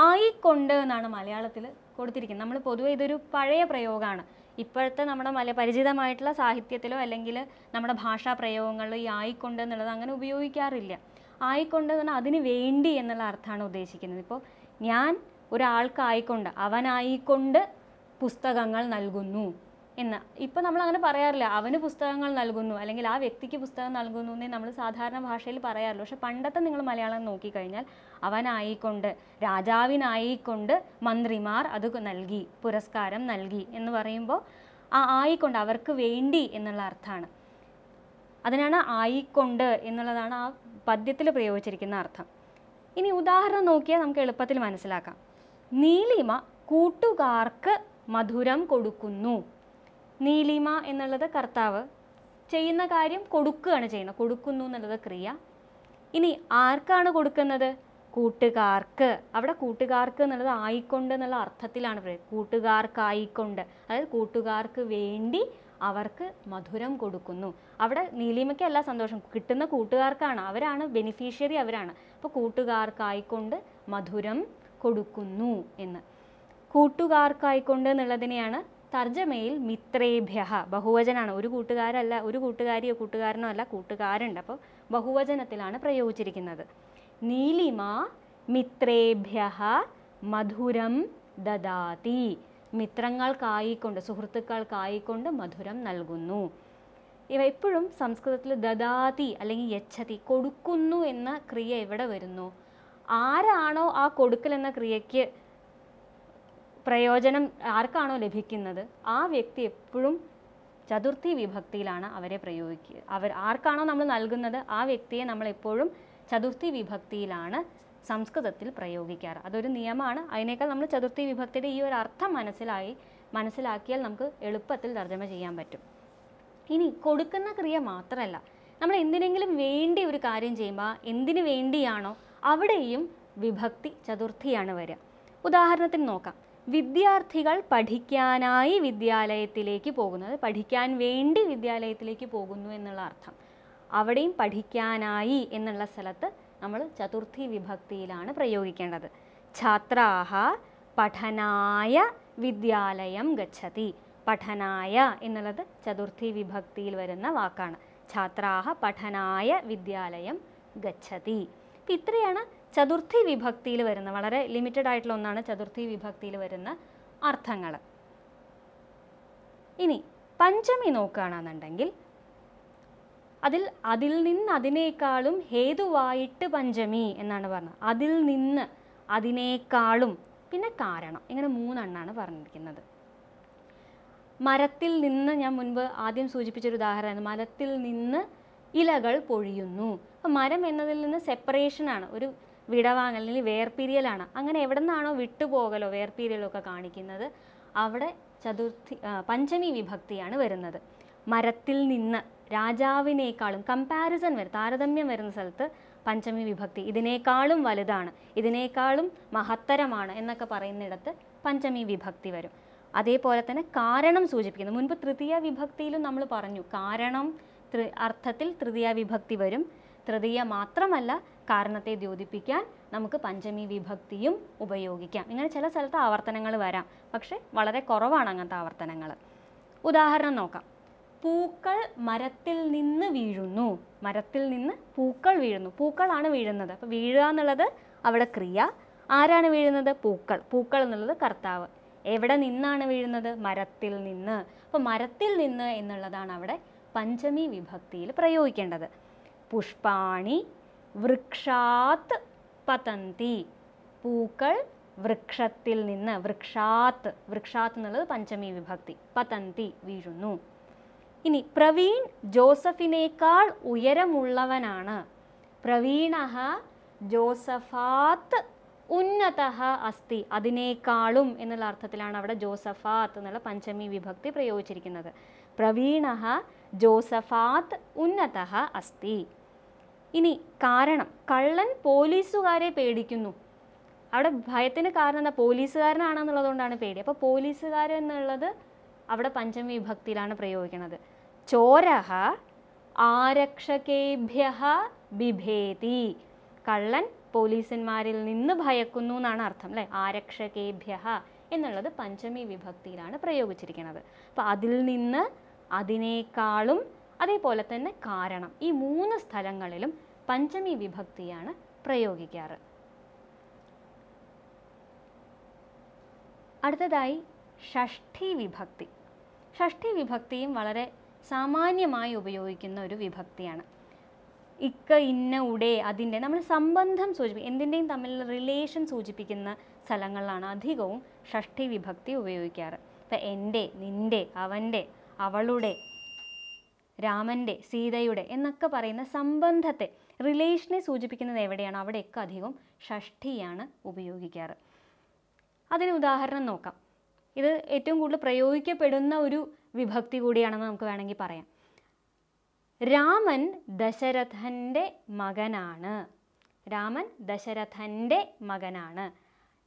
ആയിക്കൊണ്ട് എന്നാണ് മലയാളത്തിൽ കൊടുത്തിരിക്കുന്നത് നമ്മൾ പൊതുവെ ഇതൊരു പഴയ പ്രയോഗമാണ് ഇപ്പോഴത്തെ നമ്മുടെ മല പരിചിതമായിട്ടുള്ള സാഹിത്യത്തിലോ അല്ലെങ്കിൽ നമ്മുടെ ഭാഷാ പ്രയോഗങ്ങളിലോ ഈ ആയിക്കൊണ്ട് എന്നുള്ളത് അങ്ങനെ ഉപയോഗിക്കാറില്ല ആയിക്കൊണ്ട് എന്ന് പറഞ്ഞാൽ അതിന് വേണ്ടി എന്നുള്ള അർത്ഥമാണ് ഉദ്ദേശിക്കുന്നത് ഇപ്പോൾ ഞാൻ ഒരാൾക്കായിക്കൊണ്ട് അവനായിക്കൊണ്ട് പുസ്തകങ്ങൾ നൽകുന്നു എന്ന് ഇപ്പം നമ്മൾ അങ്ങനെ പറയാറില്ല അവന് പുസ്തകങ്ങൾ നൽകുന്നു അല്ലെങ്കിൽ ആ വ്യക്തിക്ക് പുസ്തകം നൽകുന്നു എന്നേ നമ്മൾ സാധാരണ ഭാഷയിൽ പറയാറില്ല പക്ഷെ പണ്ടത്തെ നിങ്ങൾ മലയാളം നോക്കിക്കഴിഞ്ഞാൽ അവനായിക്കൊണ്ട് രാജാവിനായിക്കൊണ്ട് മന്ത്രിമാർ അത് നൽകി പുരസ്കാരം നൽകി എന്ന് പറയുമ്പോൾ ആ ആയിക്കൊണ്ട് അവർക്ക് വേണ്ടി എന്നുള്ള അർത്ഥമാണ് അതിനാണ് ആയിക്കൊണ്ട് എന്നുള്ളതാണ് ആ പദ്യത്തിൽ പ്രയോഗിച്ചിരിക്കുന്ന അർത്ഥം ഇനി ഉദാഹരണം നോക്കിയാൽ നമുക്ക് എളുപ്പത്തിൽ മനസ്സിലാക്കാം നീലിമ കൂട്ടുകാർക്ക് മധുരം കൊടുക്കുന്നു നീലിമ എന്നുള്ളത് കർത്താവ് ചെയ്യുന്ന കാര്യം കൊടുക്കുകയാണ് ചെയ്യുന്നത് കൊടുക്കുന്നു എന്നുള്ളത് ക്രിയ ഇനി ആർക്കാണ് കൊടുക്കുന്നത് കൂട്ടുകാർക്ക് അവിടെ കൂട്ടുകാർക്ക് എന്നുള്ളത് ആയിക്കൊണ്ട് എന്നുള്ള അർത്ഥത്തിലാണ് പറയുന്നത് കൂട്ടുകാർക്കായിക്കൊണ്ട് അതായത് കൂട്ടുകാർക്ക് വേണ്ടി അവർക്ക് മധുരം കൊടുക്കുന്നു അവിടെ നീലിമയ്ക്കല്ല സന്തോഷം കിട്ടുന്ന കൂട്ടുകാർക്കാണ് അവരാണ് ബെനിഫിഷ്യറി അവരാണ് അപ്പോൾ കൂട്ടുകാർക്കായിക്കൊണ്ട് മധുരം കൊടുക്കുന്നു എന്ന് കൂട്ടുകാർക്കായിക്കൊണ്ട് എന്നുള്ളതിനെയാണ് തർജ്ജമയിൽ മിത്രേഭ്യ ബഹുവചനാണ് ഒരു കൂട്ടുകാരല്ല ഒരു കൂട്ടുകാരിയോ കൂട്ടുകാരനോ അല്ല കൂട്ടുകാരുണ്ട് അപ്പോൾ ബഹുവചനത്തിലാണ് പ്രയോഗിച്ചിരിക്കുന്നത് നീലിമ മിത്രേഭ്യ മധുരം ദദാതി മിത്രങ്ങൾക്കായിക്കൊണ്ട് സുഹൃത്തുക്കൾക്കായിക്കൊണ്ട് മധുരം നൽകുന്നു ഇവ എപ്പോഴും സംസ്കൃതത്തിൽ ദദാതി അല്ലെങ്കിൽ യച്ഛതി കൊടുക്കുന്നു എന്ന ക്രിയ എവിടെ വരുന്നു ആരാണോ ആ കൊടുക്കൽ എന്ന ക്രിയയ്ക്ക് പ്രയോജനം ആർക്കാണോ ലഭിക്കുന്നത് ആ വ്യക്തി എപ്പോഴും ചതുർത്ഥി വിഭക്തിയിലാണ് അവരെ പ്രയോഗിക്കുക അവർ ആർക്കാണോ നമ്മൾ നൽകുന്നത് ആ വ്യക്തിയെ നമ്മൾ എപ്പോഴും ചതുർത്ഥി വിഭക്തിയിലാണ് സംസ്കൃതത്തിൽ പ്രയോഗിക്കാറ് അതൊരു നിയമമാണ് അതിനേക്കാൾ നമ്മൾ ചതുർത്ഥി വിഭക്തിയുടെ ഈ ഒരു അർത്ഥം മനസ്സിലായി മനസ്സിലാക്കിയാൽ നമുക്ക് എളുപ്പത്തിൽ തർജ്ജമ ചെയ്യാൻ പറ്റും ഇനി കൊടുക്കുന്ന ക്രിയ മാത്രമല്ല നമ്മൾ എന്തിനെങ്കിലും വേണ്ടി ഒരു കാര്യം ചെയ്യുമ്പോൾ എന്തിനു വേണ്ടിയാണോ അവിടെയും വിഭക്തി ചതുർത്ഥിയാണ് വരിക ഉദാഹരണത്തിന് നോക്കാം വിദ്യാർത്ഥികൾ പഠിക്കാനായി വിദ്യാലയത്തിലേക്ക് പോകുന്നത് പഠിക്കാൻ വേണ്ടി വിദ്യാലയത്തിലേക്ക് പോകുന്നു എന്നുള്ള അർത്ഥം അവിടെയും പഠിക്കാനായി എന്നുള്ള സ്ഥലത്ത് നമ്മൾ ചതുർത്ഥി വിഭക്തിയിലാണ് പ്രയോഗിക്കേണ്ടത് ഛാത്രാഹ പഠനായ വിദ്യാലയം ഗച്ഛതി പഠനായ എന്നുള്ളത് ചതുർത്ഥി വിഭക്തിയിൽ വരുന്ന വാക്കാണ് ഛാത്രാഹ പഠനായ വിദ്യാലയം ഗച്ഛതി അപ്പം ഇത്രയാണ് ചതുർത്ഥി വിഭക്തിയിൽ വരുന്ന വളരെ ലിമിറ്റഡ് ആയിട്ടുള്ള ഒന്നാണ് ചതുർത്ഥി വിഭക്തിയിൽ വരുന്ന അർത്ഥങ്ങൾ ഇനി പഞ്ചമി നോക്കുകയാണെന്നുണ്ടെങ്കിൽ അതിൽ അതിൽ നിന്ന് അതിനേക്കാളും ഹേതുവായിട്ട് പഞ്ചമി എന്നാണ് പറഞ്ഞത് അതിൽ നിന്ന് അതിനേക്കാളും പിന്നെ കാരണം ഇങ്ങനെ മൂന്നെണ്ണാണ് പറഞ്ഞിരിക്കുന്നത് മരത്തിൽ നിന്ന് ഞാൻ മുൻപ് ആദ്യം സൂചിപ്പിച്ചൊരു ഉദാഹരണമാണ് മരത്തിൽ നിന്ന് ഇലകൾ പൊഴിയുന്നു അപ്പം മരം എന്നതിൽ നിന്ന് സെപ്പറേഷനാണ് ഒരു വിടവാങ്ങൽ അല്ലെങ്കിൽ വേർപിരിയലാണ് അങ്ങനെ എവിടെ നിന്നാണോ വിട്ടുപോകലോ വേർപിരിയലൊക്കെ ഒക്കെ കാണിക്കുന്നത് അവിടെ ചതുർത്ഥി പഞ്ചമി വിഭക്തിയാണ് വരുന്നത് മരത്തിൽ നിന്ന് രാജാവിനേക്കാളും കമ്പാരിസൺ വരും താരതമ്യം വരുന്ന സ്ഥലത്ത് പഞ്ചമി വിഭക്തി ഇതിനേക്കാളും വലുതാണ് ഇതിനേക്കാളും മഹത്തരമാണ് എന്നൊക്കെ പറയുന്നിടത്ത് പഞ്ചമി വിഭക്തി വരും അതേപോലെ തന്നെ കാരണം സൂചിപ്പിക്കുന്നു മുൻപ് തൃതീയ വിഭക്തിയിലും നമ്മൾ പറഞ്ഞു കാരണം അർത്ഥത്തിൽ തൃതീയ വിഭക്തി വരും തൃതീയ മാത്രമല്ല കാരണത്തെ ദ്യോതിപ്പിക്കാൻ നമുക്ക് പഞ്ചമി വിഭക്തിയും ഉപയോഗിക്കാം ഇങ്ങനെ ചില സ്ഥലത്ത് ആവർത്തനങ്ങൾ വരാം പക്ഷേ വളരെ കുറവാണ് അങ്ങനത്തെ ആവർത്തനങ്ങൾ ഉദാഹരണം നോക്കാം പൂക്കൾ മരത്തിൽ നിന്ന് വീഴുന്നു മരത്തിൽ നിന്ന് പൂക്കൾ വീഴുന്നു പൂക്കളാണ് വീഴുന്നത് അപ്പോൾ വീഴുക എന്നുള്ളത് അവിടെ ക്രിയ ആരാണ് വീഴുന്നത് പൂക്കൾ പൂക്കൾ എന്നുള്ളത് കർത്താവ് എവിടെ നിന്നാണ് വീഴുന്നത് മരത്തിൽ നിന്ന് അപ്പോൾ മരത്തിൽ നിന്ന് എന്നുള്ളതാണ് അവിടെ പഞ്ചമി വിഭക്തിയിൽ പ്രയോഗിക്കേണ്ടത് പുഷ്പാണി വൃക്ഷാത്ത് പതന്തി പൂക്കൾ വൃക്ഷത്തിൽ നിന്ന് വൃക്ഷാത്ത് വൃക്ഷാത്ത് എന്നുള്ളത് പഞ്ചമി വിഭക്തി പതന്തി വീഴുന്നു ഇനി പ്രവീൺ ജോസഫിനേക്കാൾ ഉയരമുള്ളവനാണ് പ്രവീണ ജോസഫാത്ത് ഉന്നത അസ്തി അതിനേക്കാളും എന്നുള്ള അർത്ഥത്തിലാണ് അവിടെ ജോസഫാത്ത് എന്നുള്ള പഞ്ചമി വിഭക്തി പ്രയോഗിച്ചിരിക്കുന്നത് പ്രവീണ ജോസഫാത്ത് ഉന്നത അസ്തി ഇനി കാരണം കള്ളൻ പോലീസുകാരെ പേടിക്കുന്നു അവിടെ ഭയത്തിന് കാരണം എന്താ പോലീസുകാരനാണെന്നുള്ളതുകൊണ്ടാണ് പേടി അപ്പോൾ പോലീസുകാരൻ എന്നുള്ളത് അവിടെ പഞ്ചമി വിഭക്തിയിലാണ് പ്രയോഗിക്കുന്നത് ചോര ആരക്ഷകേഭ്യ ബിഭേതി കള്ളൻ പോലീസന്മാരിൽ നിന്ന് ഭയക്കുന്നു എന്നാണ് അർത്ഥം അല്ലേ ആരക്ഷകേഭ്യ എന്നുള്ളത് പഞ്ചമി വിഭക്തിയിലാണ് പ്രയോഗിച്ചിരിക്കുന്നത് അപ്പോൾ അതിൽ നിന്ന് അതിനേക്കാളും അതേപോലെ തന്നെ കാരണം ഈ മൂന്ന് സ്ഥലങ്ങളിലും പഞ്ചമി വിഭക്തിയാണ് പ്രയോഗിക്കാറ് അടുത്തതായി ഷഷ്ഠി വിഭക്തി ഷഷ്ഠി വിഭക്തിയും വളരെ സാമാന്യമായി ഉപയോഗിക്കുന്ന ഒരു വിഭക്തിയാണ് ഇക്ക ഇന്ന ഉടേ അതിൻ്റെ നമ്മൾ സംബന്ധം സൂചിപ്പിക്കും എന്തിൻ്റെയും തമ്മിൽ റിലേഷൻ സൂചിപ്പിക്കുന്ന സ്ഥലങ്ങളിലാണ് അധികവും ഷഷ്ടി വിഭക്തി ഉപയോഗിക്കാറ് ഇപ്പം എൻ്റെ നിൻ്റെ അവൻ്റെ അവളുടെ രാമൻ്റെ സീതയുടെ എന്നൊക്കെ പറയുന്ന സംബന്ധത്തെ റിലേഷനെ സൂചിപ്പിക്കുന്നത് എവിടെയാണോ അവിടെയൊക്കെ അധികവും ഷഷ്ഠിയാണ് ഉപയോഗിക്കാറ് അതിന് ഉദാഹരണം നോക്കാം ഇത് ഏറ്റവും കൂടുതൽ പ്രയോഗിക്കപ്പെടുന്ന ഒരു വിഭക്തി കൂടിയാണെന്ന് നമുക്ക് വേണമെങ്കിൽ പറയാം രാമൻ ദശരഥൻ്റെ മകനാണ് രാമൻ ദശരഥൻ്റെ മകനാണ്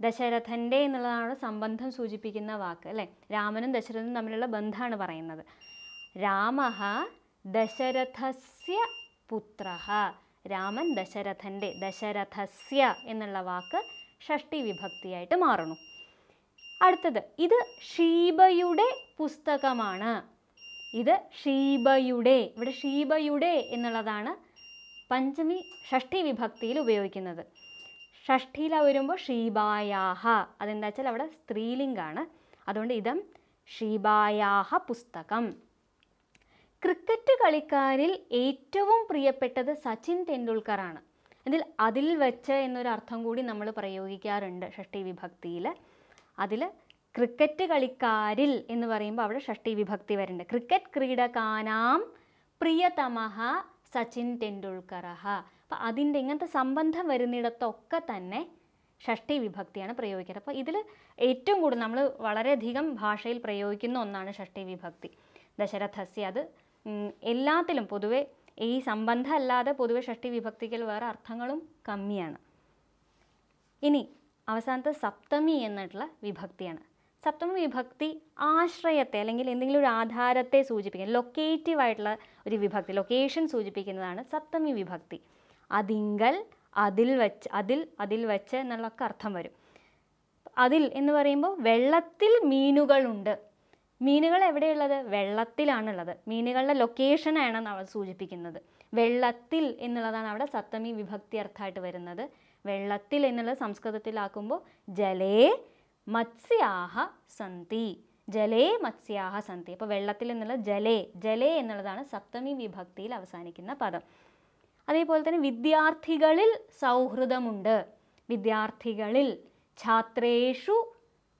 ദശരഥൻ്റെ എന്നുള്ളതാണ് സംബന്ധം സൂചിപ്പിക്കുന്ന വാക്ക് അല്ലേ രാമനും ദശരഥനും തമ്മിലുള്ള ബന്ധമാണ് പറയുന്നത് രാമ ദശരഥസ്യ പുത്ര രാമൻ ദശരഥൻ്റെ ദശരഥസ്യ എന്നുള്ള വാക്ക് ഷഷ്ടി വിഭക്തിയായിട്ട് മാറണു അടുത്തത് ഇത് ഷീബയുടെ പുസ്തകമാണ് ഇത് ഷീബയുടെ ഇവിടെ ഷീബയുടെ എന്നുള്ളതാണ് പഞ്ചമി ഷഷ്ഠി വിഭക്തിയിൽ ഉപയോഗിക്കുന്നത് ഷഷ്ഠിയില വരുമ്പോൾ ഷീബായാഹ അതെന്താ വെച്ചാൽ അവിടെ സ്ത്രീലിംഗാണ് അതുകൊണ്ട് ഇതം ഷീബായാഹ പുസ്തകം ക്രിക്കറ്റ് കളിക്കാരിൽ ഏറ്റവും പ്രിയപ്പെട്ടത് സച്ചിൻ തെണ്ടുൽക്കറാണ് ഇതിൽ അതിൽ വെച്ച് എന്നൊരു അർത്ഥം കൂടി നമ്മൾ പ്രയോഗിക്കാറുണ്ട് ഷഷ്ടി വിഭക്തിയിൽ അതിൽ ക്രിക്കറ്റ് കളിക്കാരിൽ എന്ന് പറയുമ്പോൾ അവിടെ ഷഷ്ടി വിഭക്തി വരുന്നുണ്ട് ക്രിക്കറ്റ് ക്രീഡകാനാം പ്രിയതമഹ സച്ചിൻ ടെണ്ടുൽക്കറഹ അപ്പോൾ അതിൻ്റെ ഇങ്ങനത്തെ സംബന്ധം വരുന്നിടത്തൊക്കെ തന്നെ ഷഷ്ടി വിഭക്തിയാണ് പ്രയോഗിക്കുന്നത് അപ്പോൾ ഇതിൽ ഏറ്റവും കൂടുതൽ നമ്മൾ വളരെയധികം ഭാഷയിൽ പ്രയോഗിക്കുന്ന ഒന്നാണ് ഷഷ്ടി വിഭക്തി ദശരഥസ്യ അത് എല്ലാത്തിലും പൊതുവെ ഈ സംബന്ധമല്ലാതെ പൊതുവെ ഷഷ്ടി വിഭക്തിക്കൽ വേറെ അർത്ഥങ്ങളും കമ്മിയാണ് ഇനി അവസാനത്തെ സപ്തമി എന്നിട്ടുള്ള വിഭക്തിയാണ് സപ്തമ വിഭക്തി ആശ്രയത്തെ അല്ലെങ്കിൽ എന്തെങ്കിലും ഒരു ആധാരത്തെ സൂചിപ്പിക്കുന്ന ലൊക്കേറ്റീവ് ആയിട്ടുള്ള ഒരു വിഭക്തി ലൊക്കേഷൻ സൂചിപ്പിക്കുന്നതാണ് സപ്തമി വിഭക്തി അതിങ്കൽ അതിൽ വച്ച് അതിൽ അതിൽ വച്ച് എന്നുള്ളൊക്കെ അർത്ഥം വരും അതിൽ എന്ന് പറയുമ്പോൾ വെള്ളത്തിൽ മീനുകളുണ്ട് മീനുകൾ എവിടെയുള്ളത് വെള്ളത്തിലാണുള്ളത് മീനുകളുടെ ലൊക്കേഷനാണ് സൂചിപ്പിക്കുന്നത് വെള്ളത്തിൽ എന്നുള്ളതാണ് അവിടെ സപ്തമി വിഭക്തി അർത്ഥമായിട്ട് വരുന്നത് വെള്ളത്തിൽ എന്നുള്ളത് സംസ്കൃതത്തിലാക്കുമ്പോൾ ജലേ മത്സ്യാഹ സന്തി ജലേ മത്സ്യാഹ സന്തി അപ്പോൾ വെള്ളത്തിൽ എന്നുള്ള ജലേ ജലേ എന്നുള്ളതാണ് സപ്തമി വിഭക്തിയിൽ അവസാനിക്കുന്ന പദം അതേപോലെ തന്നെ വിദ്യാർത്ഥികളിൽ സൗഹൃദമുണ്ട് വിദ്യാർത്ഥികളിൽ ഛാത്രേഷു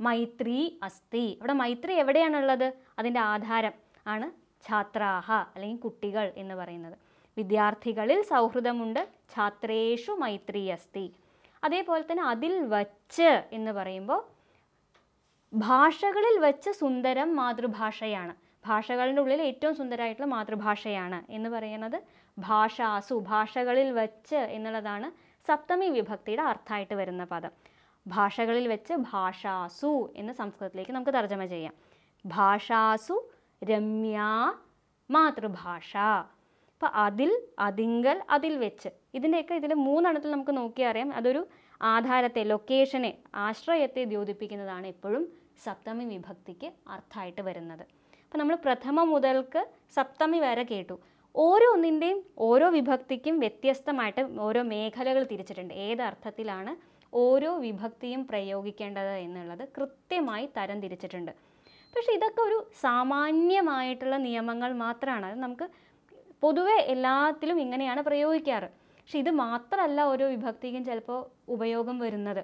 മൈത്രി അസ്തി ഇവിടെ മൈത്രി എവിടെയാണുള്ളത് അതിൻ്റെ ആധാരം ആണ് ഛാത്രാഹ അല്ലെങ്കിൽ കുട്ടികൾ എന്ന് പറയുന്നത് വിദ്യാർത്ഥികളിൽ സൗഹൃദമുണ്ട് ഛാത്രേഷു മൈത്രി അസ്തി അതേപോലെ തന്നെ അതിൽ വച്ച് എന്ന് പറയുമ്പോൾ ഭാഷകളിൽ വച്ച് സുന്ദരം മാതൃഭാഷയാണ് ഭാഷകളുടെ ഉള്ളിൽ ഏറ്റവും സുന്ദരമായിട്ടുള്ള മാതൃഭാഷയാണ് എന്ന് പറയുന്നത് ഭാഷാസു ഭാഷകളിൽ വച്ച് എന്നുള്ളതാണ് സപ്തമി വിഭക്തിയുടെ അർത്ഥമായിട്ട് വരുന്ന പദം ഭാഷകളിൽ വെച്ച് ഭാഷാസു എന്ന് സംസ്കൃതത്തിലേക്ക് നമുക്ക് തർജ്ജമ ചെയ്യാം ഭാഷാസു രമ്യ മാതൃഭാഷ അപ്പോൾ അതിൽ അതിങ്കൽ അതിൽ വെച്ച് ഇതിൻ്റെയൊക്കെ ഇതിൽ മൂന്നെണ്ണത്തിൽ നമുക്ക് നോക്കിയാൽ അറിയാം അതൊരു ആധാരത്തെ ലൊക്കേഷനെ ആശ്രയത്തെ ദ്യോതിപ്പിക്കുന്നതാണ് എപ്പോഴും സപ്തമി വിഭക്തിക്ക് അർത്ഥമായിട്ട് വരുന്നത് അപ്പോൾ നമ്മൾ പ്രഥമ മുതൽക്ക് സപ്തമി വരെ കേട്ടു ഓരോന്നിൻ്റെയും ഓരോ വിഭക്തിക്കും വ്യത്യസ്തമായിട്ട് ഓരോ മേഖലകൾ തിരിച്ചിട്ടുണ്ട് ഏത് അർത്ഥത്തിലാണ് ഓരോ വിഭക്തിയും പ്രയോഗിക്കേണ്ടത് എന്നുള്ളത് കൃത്യമായി തരം തിരിച്ചിട്ടുണ്ട് പക്ഷേ ഇതൊക്കെ ഒരു സാമാന്യമായിട്ടുള്ള നിയമങ്ങൾ മാത്രമാണ് അത് നമുക്ക് പൊതുവെ എല്ലാത്തിലും ഇങ്ങനെയാണ് പ്രയോഗിക്കാറ് പക്ഷെ ഇത് മാത്രമല്ല ഓരോ വിഭക്തിക്കും ചിലപ്പോൾ ഉപയോഗം വരുന്നത്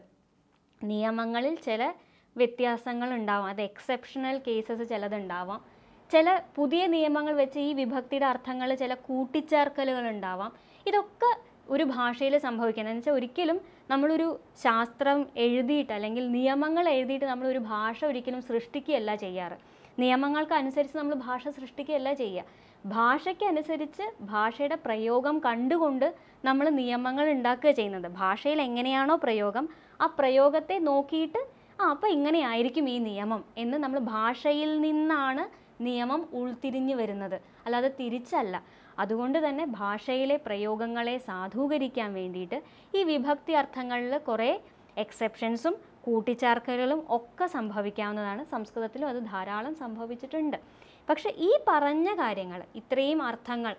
നിയമങ്ങളിൽ ചില വ്യത്യാസങ്ങൾ ഉണ്ടാവാം അത് എക്സെപ്ഷണൽ കേസസ് ചിലതുണ്ടാവാം ചില പുതിയ നിയമങ്ങൾ വെച്ച് ഈ വിഭക്തിയുടെ അർത്ഥങ്ങൾ ചില കൂട്ടിച്ചേർക്കലുകൾ ഉണ്ടാവാം ഇതൊക്കെ ഒരു ഭാഷയിൽ സംഭവിക്കുന്നത് എന്ന് വെച്ചാൽ ഒരിക്കലും നമ്മളൊരു ശാസ്ത്രം എഴുതിയിട്ട് അല്ലെങ്കിൽ നിയമങ്ങൾ എഴുതിയിട്ട് നമ്മളൊരു ഭാഷ ഒരിക്കലും സൃഷ്ടിക്കുകയല്ല ചെയ്യാറ് നിയമങ്ങൾക്ക് അനുസരിച്ച് നമ്മൾ ഭാഷ സൃഷ്ടിക്കുകയല്ല ചെയ്യുക ഭാഷയ്ക്കനുസരിച്ച് ഭാഷയുടെ പ്രയോഗം കണ്ടുകൊണ്ട് നമ്മൾ നിയമങ്ങൾ ഉണ്ടാക്കുക ചെയ്യുന്നത് ഭാഷയിൽ എങ്ങനെയാണോ പ്രയോഗം ആ പ്രയോഗത്തെ നോക്കിയിട്ട് ആ അപ്പോൾ ഇങ്ങനെയായിരിക്കും ഈ നിയമം എന്ന് നമ്മൾ ഭാഷയിൽ നിന്നാണ് നിയമം ഉൾത്തിരിഞ്ഞു വരുന്നത് അല്ലാതെ തിരിച്ചല്ല അതുകൊണ്ട് തന്നെ ഭാഷയിലെ പ്രയോഗങ്ങളെ സാധൂകരിക്കാൻ വേണ്ടിയിട്ട് ഈ വിഭക്തി അർത്ഥങ്ങളിൽ കുറേ എക്സെപ്ഷൻസും കൂട്ടിച്ചേർക്കലുകളും ഒക്കെ സംഭവിക്കാവുന്നതാണ് സംസ്കൃതത്തിലും അത് ധാരാളം സംഭവിച്ചിട്ടുണ്ട് പക്ഷേ ഈ പറഞ്ഞ കാര്യങ്ങൾ ഇത്രയും അർത്ഥങ്ങൾ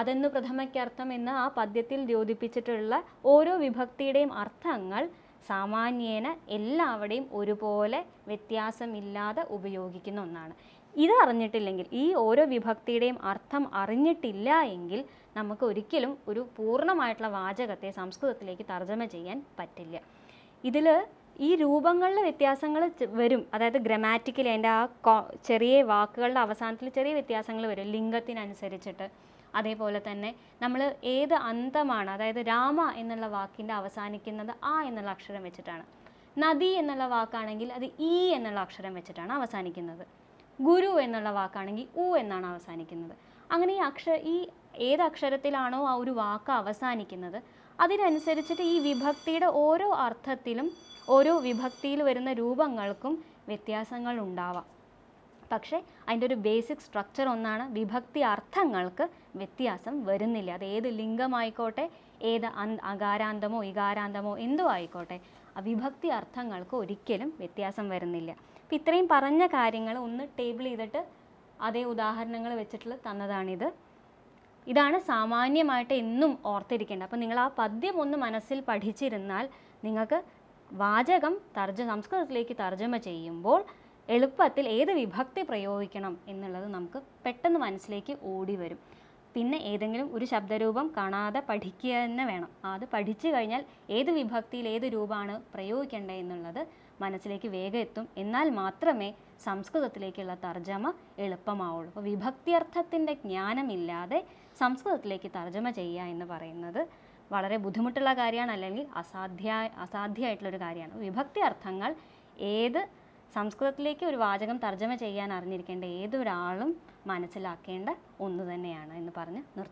അതെന്ന് പ്രഥമയ്ക്കർത്ഥം എന്ന ആ പദ്യത്തിൽ ദ്യോതിപ്പിച്ചിട്ടുള്ള ഓരോ വിഭക്തിയുടെയും അർത്ഥങ്ങൾ സാമാന്യേന എല്ലാവരുടെയും ഒരുപോലെ വ്യത്യാസമില്ലാതെ ഉപയോഗിക്കുന്ന ഒന്നാണ് ഇത് അറിഞ്ഞിട്ടില്ലെങ്കിൽ ഈ ഓരോ വിഭക്തിയുടെയും അർത്ഥം അറിഞ്ഞിട്ടില്ല എങ്കിൽ നമുക്ക് ഒരിക്കലും ഒരു പൂർണ്ണമായിട്ടുള്ള വാചകത്തെ സംസ്കൃതത്തിലേക്ക് തർജ്ജമ ചെയ്യാൻ പറ്റില്ല ഇതിൽ ഈ രൂപങ്ങളിലെ വ്യത്യാസങ്ങൾ വരും അതായത് ഗ്രമാറ്റിക്കലി അതിൻ്റെ ആ ചെറിയ വാക്കുകളുടെ അവസാനത്തിൽ ചെറിയ വ്യത്യാസങ്ങൾ വരും ലിംഗത്തിനനുസരിച്ചിട്ട് അതേപോലെ തന്നെ നമ്മൾ ഏത് അന്തമാണ് അതായത് രാമ എന്നുള്ള വാക്കിൻ്റെ അവസാനിക്കുന്നത് ആ എന്നുള്ള അക്ഷരം വെച്ചിട്ടാണ് നദി എന്നുള്ള വാക്കാണെങ്കിൽ അത് ഈ എന്നുള്ള അക്ഷരം വെച്ചിട്ടാണ് അവസാനിക്കുന്നത് ഗുരു എന്നുള്ള വാക്കാണെങ്കിൽ ഉ എന്നാണ് അവസാനിക്കുന്നത് അങ്ങനെ ഈ അക്ഷ ഈ ഏത് അക്ഷരത്തിലാണോ ആ ഒരു വാക്ക് അവസാനിക്കുന്നത് അതിനനുസരിച്ചിട്ട് ഈ വിഭക്തിയുടെ ഓരോ അർത്ഥത്തിലും ഓരോ വിഭക്തിയിൽ വരുന്ന രൂപങ്ങൾക്കും വ്യത്യാസങ്ങൾ ഉണ്ടാവാം പക്ഷേ അതിൻ്റെ ഒരു ബേസിക് സ്ട്രക്ചർ ഒന്നാണ് വിഭക്തി അർത്ഥങ്ങൾക്ക് വ്യത്യാസം വരുന്നില്ല അത് ഏത് ലിംഗമായിക്കോട്ടെ ഏത് അകാരാന്തമോ ഇകാരാന്തമോ എന്തോ ആയിക്കോട്ടെ വിഭക്തി അർത്ഥങ്ങൾക്ക് ഒരിക്കലും വ്യത്യാസം വരുന്നില്ല അപ്പം ഇത്രയും പറഞ്ഞ കാര്യങ്ങൾ ഒന്ന് ടേബിൾ ചെയ്തിട്ട് അതേ ഉദാഹരണങ്ങൾ വെച്ചിട്ടുള്ള തന്നതാണിത് ഇതാണ് സാമാന്യമായിട്ട് എന്നും ഓർത്തിരിക്കേണ്ടത് അപ്പോൾ നിങ്ങൾ ആ പദ്യം ഒന്ന് മനസ്സിൽ പഠിച്ചിരുന്നാൽ നിങ്ങൾക്ക് വാചകം തർജ സംസ്കൃതത്തിലേക്ക് തർജ്ജമ ചെയ്യുമ്പോൾ എളുപ്പത്തിൽ ഏത് വിഭക്തി പ്രയോഗിക്കണം എന്നുള്ളത് നമുക്ക് പെട്ടെന്ന് മനസ്സിലേക്ക് ഓടി വരും പിന്നെ ഏതെങ്കിലും ഒരു ശബ്ദരൂപം കാണാതെ പഠിക്കുക തന്നെ വേണം അത് പഠിച്ചു കഴിഞ്ഞാൽ ഏത് വിഭക്തിയിൽ ഏത് രൂപമാണ് പ്രയോഗിക്കേണ്ടത് എന്നുള്ളത് മനസ്സിലേക്ക് വേഗം എത്തും എന്നാൽ മാത്രമേ സംസ്കൃതത്തിലേക്കുള്ള തർജ്ജമ എളുപ്പമാവുള്ളൂ അപ്പോൾ വിഭക്തിയർത്ഥത്തിൻ്റെ ജ്ഞാനമില്ലാതെ സംസ്കൃതത്തിലേക്ക് തർജ്ജമ ചെയ്യുക എന്ന് പറയുന്നത് വളരെ ബുദ്ധിമുട്ടുള്ള കാര്യമാണ് അല്ലെങ്കിൽ അസാധ്യ അസാധ്യമായിട്ടുള്ളൊരു കാര്യമാണ് വിഭക്തി അർത്ഥങ്ങൾ ഏത് സംസ്കൃതത്തിലേക്ക് ഒരു വാചകം തർജ്ജമ ചെയ്യാൻ അറിഞ്ഞിരിക്കേണ്ട ഏതൊരാളും മനസ്സിലാക്കേണ്ട ഒന്ന് തന്നെയാണ് എന്ന് പറഞ്ഞ് നിർത്തുന്നു